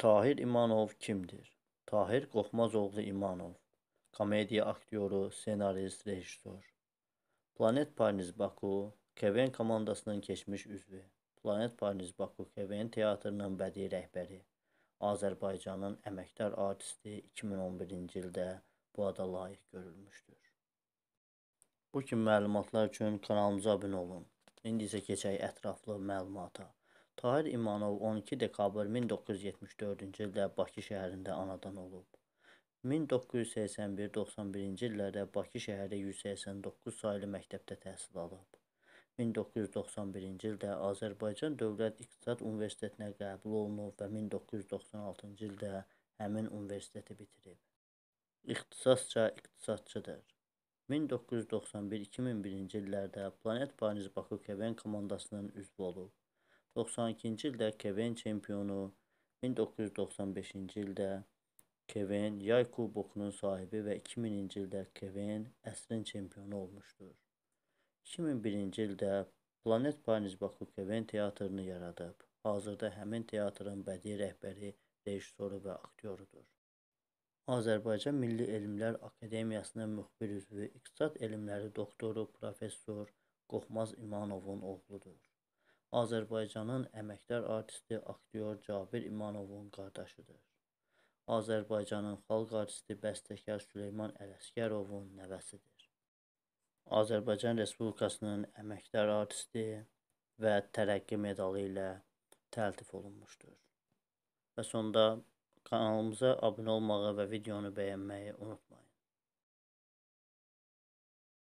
Tahir İmanov kimdir? Tahir Qorxmazoğlu İmanov, komediya aktyoru, senarist, rejissor. Planet Parniz Baku, Keven komandasının keçmiş üzvü. Planet Parniz Baku Keven teatrının bədii rəhbəri. Azərbaycanın əməkdar artisti 2011-ci ildə bu ada layiq görülmüşdür. Bu kimi məlumatlar üçün kanalımıza abunə olun. İndi isə keçək ətraflı məlumata. Tahir İmanov 12 dekabr 1974-cü ildə Bakı şəhərində anadan olub. 1981-91-ci illərdə Bakı şəhəri 189 saylı məktəbdə təhsil alıb. 1991-ci ildə Azərbaycan Dövlət İqtisad Universitetinə qəbul olunub və 1996-cı ildə həmin universiteti bitirib. İxtisasca iqtisadçıdır. 1991-2001-ci illərdə Planet Parniz Bakı Kəvən komandasının üzvü olub. 92-ci ildə Keven çempionu, 1995-ci ildə Keven yay kubokunun sahibi və 2000-ci ildə Keven əsrin çempionu olmuşdur. 2001-ci ildə Planet Paris Baku Keven teatrını yaradıb. Hazırda həmin teatrın bədii rəhbəri, rejissoru və aktyorudur. Azərbaycan Milli Elmlər Akademiyasının müxbir üzvü, iqtisad elmləri doktoru professor Qohmaz İmanovun oğludur. Azərbaycanın əməkdar artisti, aktyor Cabir İmanovun qardaşıdır. Azərbaycanın xalq artisti, bəstəkar Süleyman Ələsgərovun nəvəsidir. Azərbaycan Respublikasının əməkdar artisti və tərəqqi medalı ilə təltif olunmuşdur. Və sonda kanalımıza abunə olmağı və videonu bəyənməyi unutmayın.